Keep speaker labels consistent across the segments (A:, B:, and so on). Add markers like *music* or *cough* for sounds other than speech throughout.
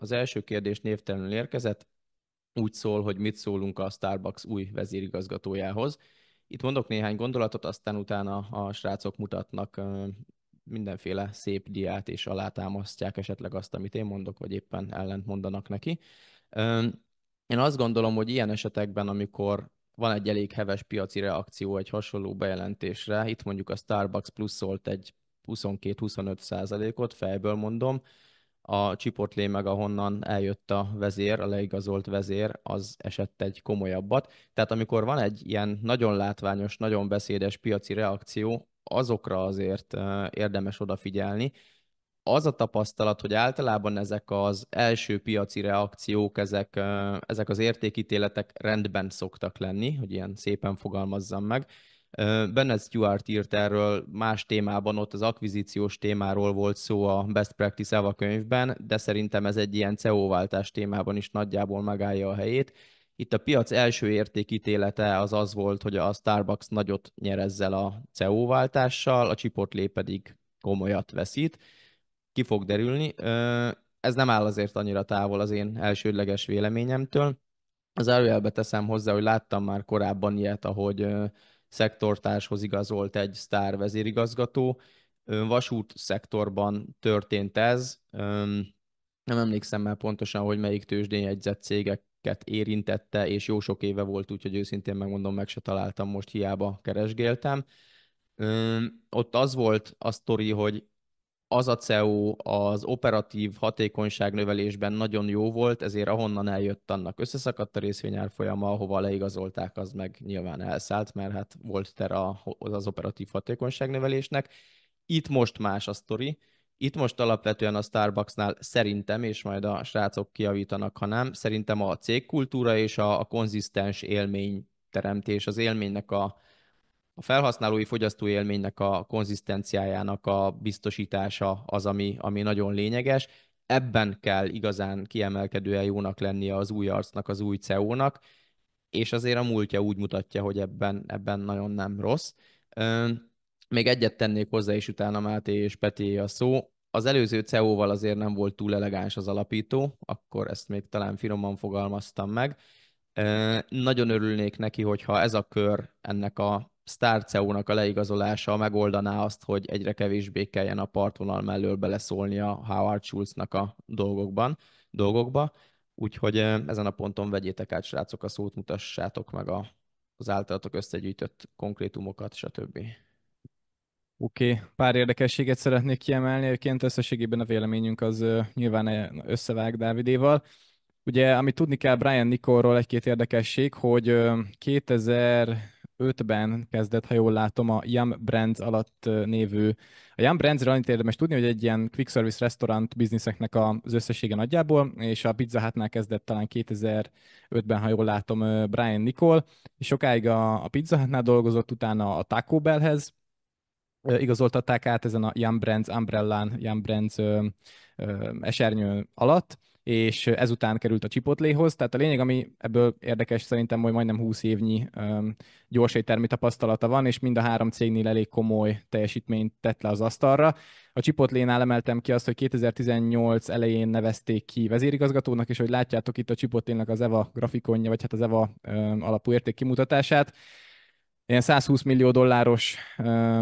A: Az első kérdés névtelenül érkezett, úgy szól, hogy mit szólunk a Starbucks új vezérigazgatójához. Itt mondok néhány gondolatot, aztán utána a srácok mutatnak mindenféle szép diát, és alátámasztják esetleg azt, amit én mondok, vagy éppen ellent mondanak neki. Én azt gondolom, hogy ilyen esetekben, amikor van egy elég heves piaci reakció egy hasonló bejelentésre, itt mondjuk a Starbucks pluszolt egy 22-25 százalékot, fejből mondom, a csipotlé meg ahonnan eljött a vezér, a leigazolt vezér, az esett egy komolyabbat. Tehát amikor van egy ilyen nagyon látványos, nagyon beszédes piaci reakció, azokra azért érdemes odafigyelni. Az a tapasztalat, hogy általában ezek az első piaci reakciók, ezek, ezek az értékítéletek rendben szoktak lenni, hogy ilyen szépen fogalmazzam meg, Bennett Stewart írt erről más témában, ott az akvizíciós témáról volt szó a Best Practice Eva könyvben, de szerintem ez egy ilyen CO-váltás e témában is nagyjából megállja a helyét. Itt a piac első értékítélete az az volt, hogy a Starbucks nagyot nyer ezzel a CO-váltással, e a Chipotle pedig komolyat veszít. Ki fog derülni. Ez nem áll azért annyira távol az én elsődleges véleményemtől. Az előjelbe teszem hozzá, hogy láttam már korábban ilyet, ahogy szektortárshoz igazolt egy sztár vezérigazgató. Vasút szektorban történt ez, nem emlékszem már pontosan, hogy melyik tőzsdén jegyzett cégeket érintette, és jó sok éve volt, úgyhogy őszintén megmondom, meg se találtam most, hiába keresgéltem. Ott az volt a sztori, hogy az a CEU az operatív hatékonyság növelésben nagyon jó volt, ezért ahonnan eljött, annak összeszakadt a részvényárfolyama, ahova leigazolták, az meg nyilván elszállt, mert hát volt ter az operatív hatékonyság növelésnek. Itt most más a sztori. Itt most alapvetően a Starbucksnál szerintem, és majd a srácok kiavítanak, ha nem, szerintem a cégkultúra és a, a konzisztens élmény teremtés, az élménynek a, a felhasználói fogyasztói élménynek a konzisztenciájának a biztosítása az, ami, ami nagyon lényeges. Ebben kell igazán kiemelkedően jónak lennie az új arcnak, az új CEO-nak, és azért a múltja úgy mutatja, hogy ebben, ebben nagyon nem rossz. Még egyet tennék hozzá, és utána Máté és Peti a szó. Az előző CEO-val azért nem volt túl elegáns az alapító, akkor ezt még talán finoman fogalmaztam meg. Nagyon örülnék neki, hogyha ez a kör ennek a sztárceónak a leigazolása megoldaná azt, hogy egyre kevésbé kelljen a partvonal mellől a Howard Schulznak a dolgokban, dolgokba. Úgyhogy eh, ezen a ponton vegyétek át, srácok, a szót mutassátok meg a, az általatok összegyűjtött konkrétumokat, stb. Oké, okay. pár
B: érdekességet szeretnék kiemelni, egyébként összességében a véleményünk az eh, nyilván eh, összevág Dávidéval. Ugye, amit tudni kell Brian Nikolról egy-két érdekesség, hogy 2000 2005-ben kezdett, ha jól látom, a Yum Brands alatt névű. A Yum Brands annyit érdemes tudni, hogy egy ilyen quick service restaurant bizniszeknek az összessége nagyjából, és a Pizza hut kezdett talán 2005-ben, ha jól látom, Brian Nicol, és sokáig a, Pizza hut dolgozott, utána a Taco Bellhez, igazoltatták át ezen a Yum Brands umbrellán, Yum Brands esernyő alatt, és ezután került a Csipotléhoz. Tehát a lényeg, ami ebből érdekes szerintem, hogy majdnem 20 évnyi gyors éttermi tapasztalata van, és mind a három cégnél elég komoly teljesítményt tett le az asztalra. A Csipotlénál emeltem ki azt, hogy 2018 elején nevezték ki vezérigazgatónak, és hogy látjátok itt a Csipotlénnek az EVA grafikonja, vagy hát az EVA alapú érték kimutatását, ilyen 120 millió dolláros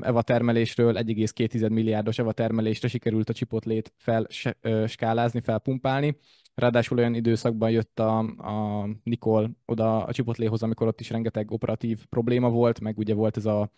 B: EVA termelésről 1,2 milliárdos EVA termelésre sikerült a csipotlét felskálázni, felpumpálni. Ráadásul olyan időszakban jött a, a Nikol oda a csipotléhoz, amikor ott is rengeteg operatív probléma volt, meg ugye volt ez a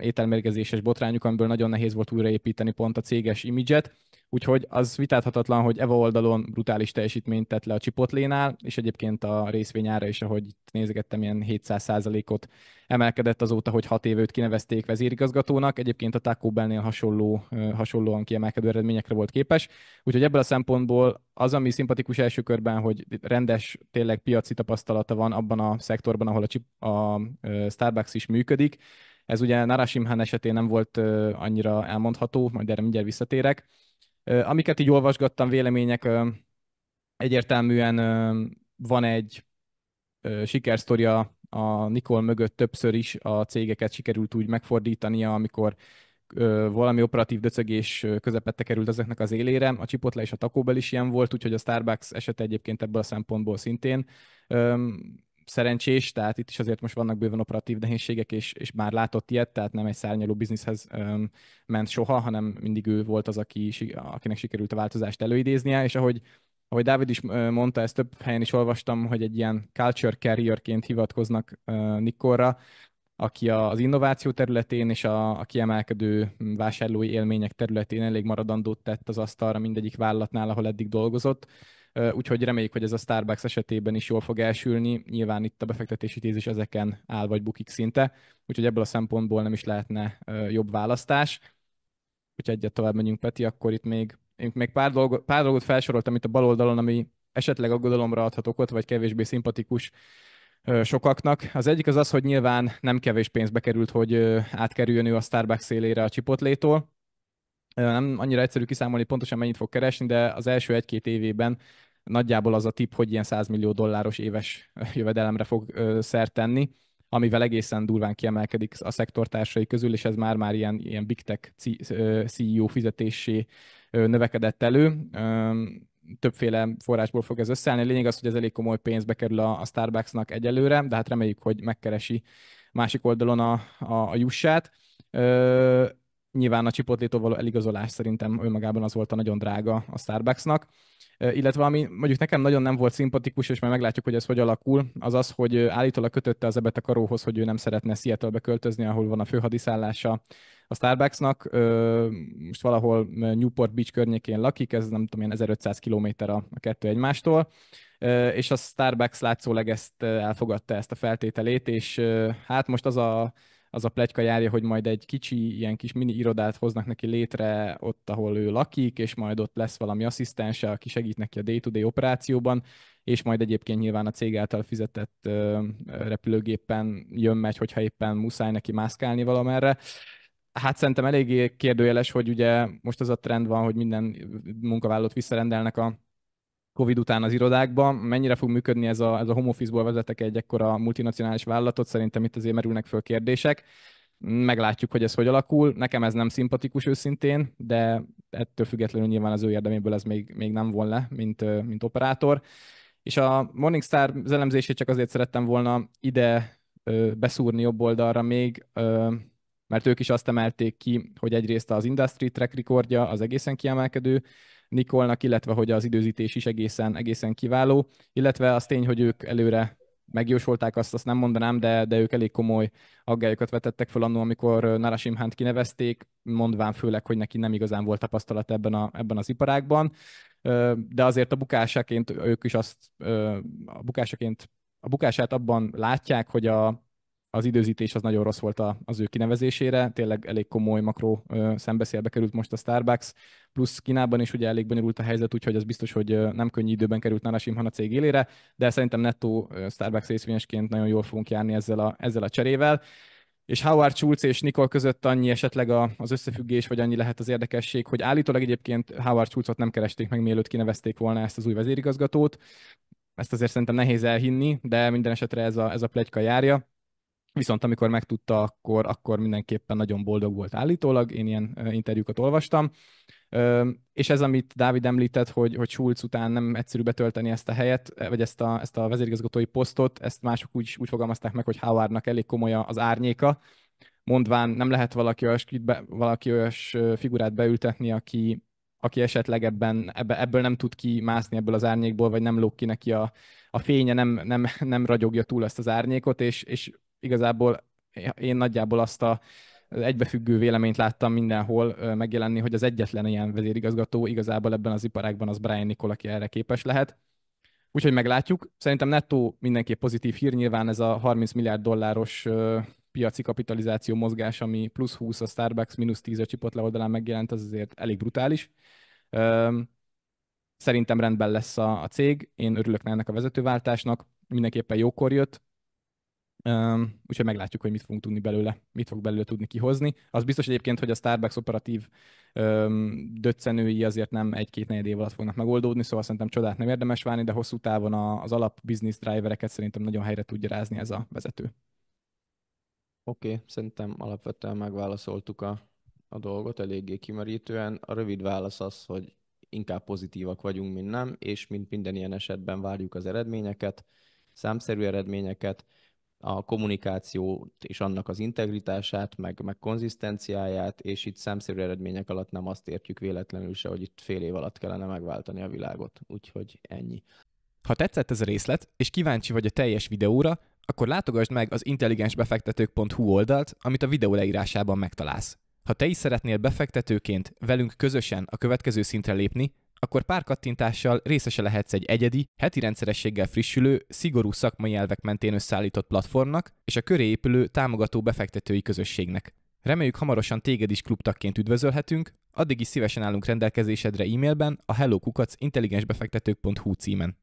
B: ételmérgezéses botrányuk, amiből nagyon nehéz volt újraépíteni pont a céges imidzset Úgyhogy az vitáthatatlan, hogy Eva oldalon brutális teljesítményt tett le a Csipotlénál, és egyébként a részvény ára is, ahogy itt nézegettem, ilyen 700%-ot emelkedett azóta, hogy 6 évőt kinevezték vezérigazgatónak. Egyébként a Taco Bell-nél hasonló, hasonlóan kiemelkedő eredményekre volt képes. Úgyhogy ebből a szempontból az, ami szimpatikus első körben, hogy rendes, tényleg piaci tapasztalata van abban a szektorban, ahol a, chip, a Starbucks is működik. Ez ugye Narasimhan esetén nem volt annyira elmondható, majd erre mindjárt visszatérek Amiket így olvasgattam, vélemények egyértelműen van egy sikersztoria a Nikol mögött többször is a cégeket sikerült úgy megfordítania, amikor valami operatív döcögés közepette került ezeknek az élére. A Chipotle és a Taco Bell is ilyen volt, úgyhogy a Starbucks eset egyébként ebből a szempontból szintén szerencsés, tehát itt is azért most vannak bőven operatív nehézségek, és, és már látott ilyet, tehát nem egy szárnyaló bizniszhez öm, ment soha, hanem mindig ő volt az, aki, akinek sikerült a változást előidéznie, és ahogy ahogy Dávid is mondta, ezt több helyen is olvastam, hogy egy ilyen culture carrierként hivatkoznak Nikorra, aki az innováció területén és a, a kiemelkedő hm, vásárlói élmények területén elég maradandót tett az asztalra mindegyik vállalatnál, ahol eddig dolgozott úgyhogy reméljük, hogy ez a Starbucks esetében is jól fog elsülni. Nyilván itt a befektetési tézis ezeken áll vagy bukik szinte, úgyhogy ebből a szempontból nem is lehetne jobb választás. Hogyha egyet tovább megyünk, Peti, akkor itt még, én még pár, dolgot, pár dolgot felsoroltam itt a bal oldalon, ami esetleg aggodalomra adhat okot, vagy kevésbé szimpatikus sokaknak. Az egyik az az, hogy nyilván nem kevés pénzbe került, hogy átkerüljön ő a Starbucks szélére a csipotlétól nem annyira egyszerű kiszámolni pontosan mennyit fog keresni, de az első egy-két évében nagyjából az a tip, hogy ilyen 100 millió dolláros éves *laughs* jövedelemre fog szert tenni, amivel egészen durván kiemelkedik a szektortársai közül, és ez már-már ilyen, ilyen big tech CEO fizetésé növekedett elő. Többféle forrásból fog ez összeállni. Lényeg az, hogy ez elég komoly pénzbe kerül a, Starbucksnak egyelőre, de hát reméljük, hogy megkeresi másik oldalon a, a, a jussát. Nyilván a csipotlétól való eligazolás szerintem önmagában az volt a nagyon drága a Starbucksnak. Illetve ami mondjuk nekem nagyon nem volt szimpatikus, és majd meglátjuk, hogy ez hogy alakul, az az, hogy állítólag kötötte az ebet a karóhoz, hogy ő nem szeretne Seattle-be költözni, ahol van a főhadiszállása a Starbucksnak. Most valahol Newport Beach környékén lakik, ez nem tudom, ilyen 1500 km a kettő egymástól és a Starbucks látszólag ezt elfogadta ezt a feltételét, és hát most az a az a plegyka járja, hogy majd egy kicsi ilyen kis mini irodát hoznak neki létre ott, ahol ő lakik, és majd ott lesz valami asszisztense, aki segít neki a day-to-day operációban, és majd egyébként nyilván a cég által fizetett ö, repülőgépen jön-megy, hogyha éppen muszáj neki mászkálni valamerre. Hát szerintem eléggé kérdőjeles, hogy ugye most az a trend van, hogy minden munkavállalót visszarendelnek a COVID után az irodákban. Mennyire fog működni ez a, ez a home office-ból vezetek egy ekkora multinacionális vállalatot? Szerintem itt azért merülnek föl kérdések. Meglátjuk, hogy ez hogy alakul. Nekem ez nem szimpatikus őszintén, de ettől függetlenül nyilván az ő érdeméből ez még, még nem von le, mint, mint operátor. És a Morningstar az elemzését csak azért szerettem volna ide ö, beszúrni jobb oldalra még, ö, mert ők is azt emelték ki, hogy egyrészt az Industry Track rekordja az egészen kiemelkedő, Nikolnak, illetve hogy az időzítés is egészen, egészen kiváló, illetve az tény, hogy ők előre megjósolták azt, azt nem mondanám, de, de ők elég komoly aggályokat vetettek fel annól, amikor Hunt kinevezték, mondván főleg, hogy neki nem igazán volt tapasztalat ebben, a, ebben az iparágban, de azért a bukásaként ők is azt, a bukásaként a bukását abban látják, hogy a, az időzítés az nagyon rossz volt a, az ő kinevezésére, tényleg elég komoly makró szembeszélbe került most a Starbucks, plusz Kínában is ugye elég bonyolult a helyzet, úgyhogy az biztos, hogy nem könnyű időben került Nana Simhan a cég élére, de szerintem nettó Starbucks részvényesként nagyon jól fogunk járni ezzel a, ezzel a cserével és Howard Schulz és Nikol között annyi esetleg a, az összefüggés, vagy annyi lehet az érdekesség, hogy állítólag egyébként Howard Schulzot nem keresték meg, mielőtt kinevezték volna ezt az új vezérigazgatót. Ezt azért szerintem nehéz elhinni, de minden esetre ez a, ez a plegyka járja. Viszont amikor megtudta, akkor, akkor mindenképpen nagyon boldog volt állítólag, én ilyen interjúkat olvastam. És ez, amit Dávid említett, hogy, hogy Schulz után nem egyszerű betölteni ezt a helyet, e, vagy ezt a, ezt a vezérigazgatói posztot, ezt mások úgy, úgy fogalmazták meg, hogy Howardnak elég komoly az árnyéka, mondván nem lehet valaki olyas, valaki olyas figurát beültetni, aki, aki esetleg ebben, ebbe, ebből nem tud kimászni ebből az árnyékból, vagy nem lók ki neki a, a fénye, nem, nem, nem ragyogja túl ezt az árnyékot, és, és igazából én nagyjából azt a az egybefüggő véleményt láttam mindenhol megjelenni, hogy az egyetlen ilyen vezérigazgató igazából ebben az iparágban az Brian Nicol, aki erre képes lehet. Úgyhogy meglátjuk. Szerintem nettó mindenképp pozitív hír, nyilván ez a 30 milliárd dolláros piaci kapitalizáció mozgás, ami plusz 20 a Starbucks, mínusz 10 a Chipotle oldalán megjelent, az azért elég brutális. Szerintem rendben lesz a, a cég, én örülök ennek a vezetőváltásnak, mindenképpen jókor jött, Um, úgyhogy meglátjuk, hogy mit fogunk tudni belőle, mit fog belőle tudni kihozni. Az biztos egyébként, hogy a Starbucks operatív um, döccenői azért nem egy-két negyed év alatt fognak megoldódni, szóval szerintem csodát nem érdemes várni, de hosszú távon az alap business drivereket szerintem nagyon helyre tudja rázni ez a vezető.
A: Oké, okay, szerintem alapvetően megválaszoltuk a, a dolgot eléggé kimerítően. A rövid válasz az, hogy inkább pozitívak vagyunk, mint nem, és mint minden ilyen esetben várjuk az eredményeket, számszerű eredményeket, a kommunikációt és annak az integritását, meg, meg konzisztenciáját, és itt számszerű eredmények alatt nem azt értjük véletlenül se, hogy itt fél év alatt kellene megváltani a világot. Úgyhogy ennyi.
B: Ha tetszett ez a részlet, és kíváncsi vagy a teljes videóra, akkor látogasd meg az intelligensbefektetők.hu oldalt, amit a videó leírásában megtalálsz. Ha te is szeretnél befektetőként velünk közösen a következő szintre lépni, akkor pár kattintással részese lehetsz egy egyedi, heti rendszerességgel frissülő, szigorú szakmai elvek mentén összeállított platformnak és a köré épülő támogató befektetői közösségnek. Reméljük hamarosan téged is klubtakként üdvözölhetünk, addig is szívesen állunk rendelkezésedre e-mailben a hellokukacintelligensbefektetők.hu címen.